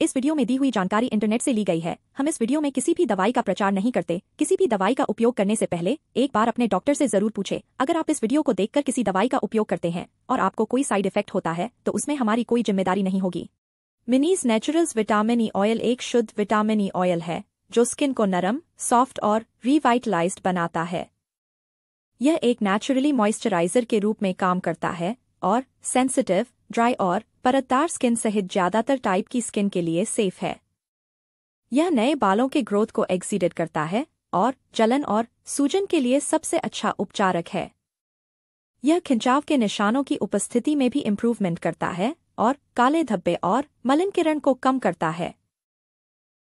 इस वीडियो में दी हुई जानकारी इंटरनेट से ली गई है हम इस वीडियो में किसी भी दवाई का प्रचार नहीं करते किसी भी दवाई का उपयोग करने से पहले एक बार अपने डॉक्टर से जरूर पूछे अगर आप इस वीडियो को देखकर किसी दवाई का उपयोग करते हैं और आपको कोई साइड इफेक्ट होता है तो उसमें हमारी कोई जिम्मेदारी नहीं होगी Minis naturals vitamin E oil एक शुद्ध विटामिन ई ऑयल है जो स्किन को नरम सॉफ्ट और रिवाइटलाइज्ड बनाता है यह एक नेचुरली मॉइस्चराइजर के रूप में काम करता है और सेंसिटिव ड्राई और परतदार स्किन सहित ज्यादातर टाइप की स्किन के लिए सेफ है यह नए बालों के ग्रोथ को एक्सीडेड करता है और जलन और सूजन के लिए सबसे अच्छा उपचारक है यह खिंचाव के निशानों की उपस्थिति में भी इम्प्रूवमेंट करता है और काले धब्बे और मलिन किरण को कम करता है